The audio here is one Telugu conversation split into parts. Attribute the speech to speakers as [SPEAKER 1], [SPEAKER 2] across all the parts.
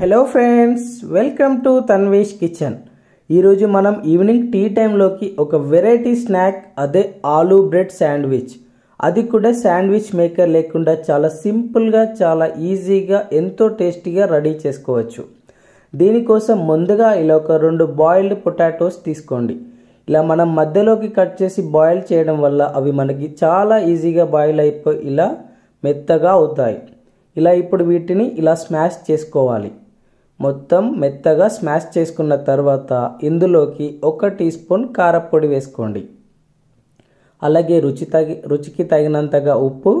[SPEAKER 1] hello friends welcome to Tanvesh kitchen ఈరోజు మనం ఈవినింగ్ టీ టైంలోకి ఒక వెరైటీ స్నాక్ అదే ఆలూ బ్రెడ్ శాండ్విచ్ అది కూడా శాండ్విచ్ మేకర్ లేకుండా చాలా సింపుల్గా చాలా ఈజీగా ఎంతో టేస్టీగా రెడీ చేసుకోవచ్చు దీనికోసం ముందుగా ఇలా ఒక రెండు బాయిల్డ్ పొటాటోస్ తీసుకోండి ఇలా మనం మధ్యలోకి కట్ చేసి బాయిల్ చేయడం వల్ల అవి మనకి చాలా ఈజీగా బాయిల్ అయిపోయి ఇలా మెత్తగా అవుతాయి ఇలా ఇప్పుడు వీటిని ఇలా స్మాష్ చేసుకోవాలి మొత్తం మెత్తగా స్మాష్ చేసుకున్న తర్వాత ఇందులోకి ఒక టీ స్పూన్ కారపొడి వేసుకోండి అలాగే రుచి తగి రుచికి తగినంతగా ఉప్పు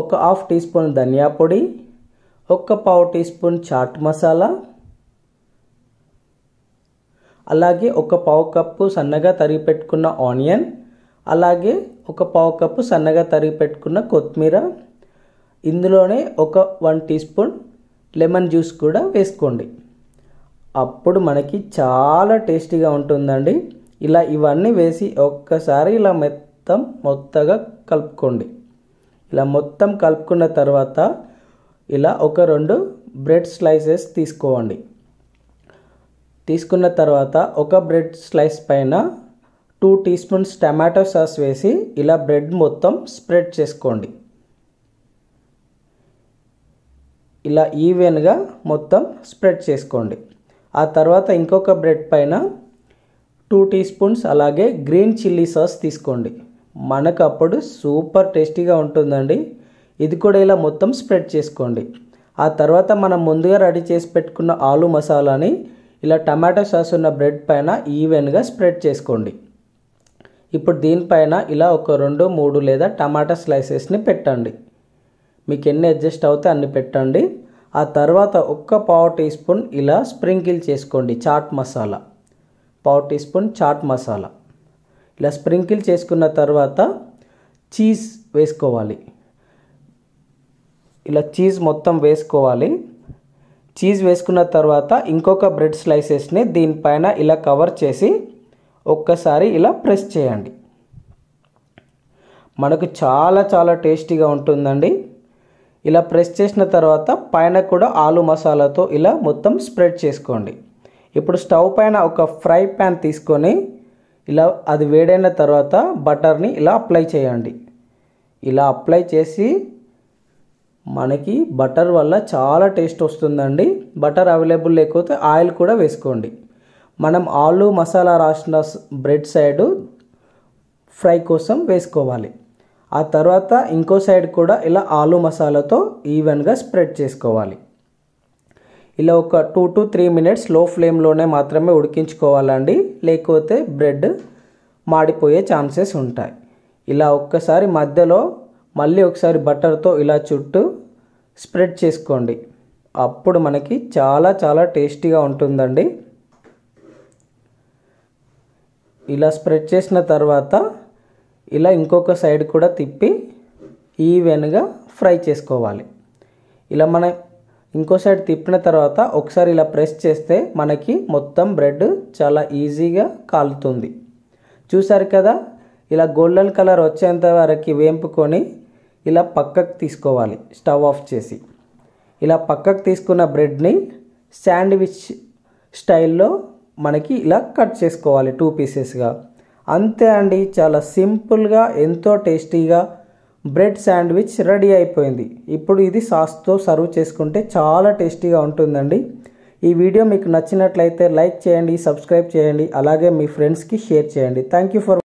[SPEAKER 1] ఒక హాఫ్ టీ స్పూన్ ధనియా పొడి ఒక పావు టీ స్పూన్ చాట్ మసాలా అలాగే ఒక పావు కప్పు సన్నగా తరిగి పెట్టుకున్న ఆనియన్ అలాగే ఒక పావు కప్పు సన్నగా తరిగి పెట్టుకున్న కొత్తిమీర ఇందులోనే ఒక one teaspoon lemon juice కూడా వేసుకోండి అప్పుడు మనకి చాలా టేస్టీగా ఉంటుందండి ఇలా ఇవన్నీ వేసి ఒక్కసారి ఇలా మొత్తం మొత్తగా కలుపుకోండి ఇలా మొత్తం కలుపుకున్న తర్వాత ఇలా ఒక రెండు బ్రెడ్ స్లైసెస్ తీసుకోండి తీసుకున్న తర్వాత ఒక బ్రెడ్ స్లైస్ పైన two teaspoons tomato sauce వేసి ఇలా బ్రెడ్ మొత్తం స్ప్రెడ్ చేసుకోండి ఇలా ఈవెన్గా మొత్తం స్ప్రెడ్ చేసుకోండి ఆ తర్వాత ఇంకొక బ్రెడ్ పైన టూ టీ స్పూన్స్ అలాగే గ్రీన్ చిల్లీ సాస్ తీసుకోండి మనకు అప్పుడు సూపర్ టేస్టీగా ఉంటుందండి ఇది కూడా ఇలా మొత్తం స్ప్రెడ్ చేసుకోండి ఆ తర్వాత మనం ముందుగా రెడీ చేసి పెట్టుకున్న ఆలు మసాలాని ఇలా టమాటో సాస్ ఉన్న బ్రెడ్ పైన ఈవెన్గా స్ప్రెడ్ చేసుకోండి ఇప్పుడు దీనిపైన ఇలా ఒక రెండు మూడు లేదా టమాటా స్లైసెస్ని పెట్టండి మీకు ఎన్ని అడ్జస్ట్ అవుతే అన్ని పెట్టండి ఆ తర్వాత ఒక్క పావు టీ స్పూన్ ఇలా స్ప్రింకిల్ చేసుకోండి చాట్ మసాలా పావు టీ స్పూన్ చాట్ మసాలా ఇలా స్ప్రింకిల్ చేసుకున్న తర్వాత చీజ్ వేసుకోవాలి ఇలా చీజ్ మొత్తం వేసుకోవాలి చీజ్ వేసుకున్న తర్వాత ఇంకొక బ్రెడ్ స్లైసెస్ని దీనిపైన ఇలా కవర్ చేసి ఒక్కసారి ఇలా ప్రెస్ చేయండి మనకు చాలా చాలా టేస్టీగా ఉంటుందండి ఇలా ప్రెస్ చేసిన తర్వాత పైన కూడా ఆలు మసాలాతో ఇలా మొత్తం స్ప్రెడ్ చేసుకోండి ఇప్పుడు స్టవ్ పైన ఒక ఫ్రై ప్యాన్ తీసుకొని ఇలా అది వేడైన తర్వాత బటర్ని ఇలా అప్లై చేయండి ఇలా అప్లై చేసి మనకి బటర్ వల్ల చాలా టేస్ట్ వస్తుందండి బటర్ అవైలబుల్ లేకపోతే ఆయిల్ కూడా వేసుకోండి మనం ఆలు మసాలా రాసిన బ్రెడ్ సైడు ఫ్రై కోసం వేసుకోవాలి ఆ తర్వాత ఇంకో సైడ్ కూడా ఇలా ఆలు మసాలాతో ఈవెన్గా స్ప్రెడ్ చేసుకోవాలి ఇలా ఒక టూ టు త్రీ మినిట్స్ లో ఫ్లేమ్లోనే మాత్రమే ఉడికించుకోవాలండి లేకపోతే బ్రెడ్ మాడిపోయే ఛాన్సెస్ ఉంటాయి ఇలా ఒక్కసారి మధ్యలో మళ్ళీ ఒకసారి బటర్తో ఇలా చుట్టూ స్ప్రెడ్ చేసుకోండి అప్పుడు మనకి చాలా చాలా టేస్టీగా ఉంటుందండి ఇలా స్ప్రెడ్ చేసిన తర్వాత ఇలా ఇంకొక సైడ్ కూడా తిప్పి ఈవెన్గా ఫ్రై చేసుకోవాలి ఇలా మన ఇంకో సైడ్ తిప్పిన తర్వాత ఒకసారి ఇలా ప్రెస్ చేస్తే మనకి మొత్తం బ్రెడ్ చాలా ఈజీగా కాలుతుంది చూసారు కదా ఇలా గోల్డెన్ కలర్ వచ్చేంత వరకు వేంపుకొని ఇలా పక్కకు తీసుకోవాలి స్టవ్ ఆఫ్ చేసి ఇలా పక్కకు తీసుకున్న బ్రెడ్ని శాండ్విచ్ స్టైల్లో మనకి ఇలా కట్ చేసుకోవాలి టూ పీసెస్గా అంతే అండి చాలా సింపుల్గా ఎంతో టేస్టీగా బ్రెడ్ శాండ్విచ్ రెడీ అయిపోయింది ఇప్పుడు ఇది సాస్తో సర్వ్ చేసుకుంటే చాలా టేస్టీగా ఉంటుందండి ఈ వీడియో మీకు నచ్చినట్లయితే లైక్ చేయండి సబ్స్క్రైబ్ చేయండి అలాగే మీ ఫ్రెండ్స్కి షేర్ చేయండి థ్యాంక్ యూ ఫర్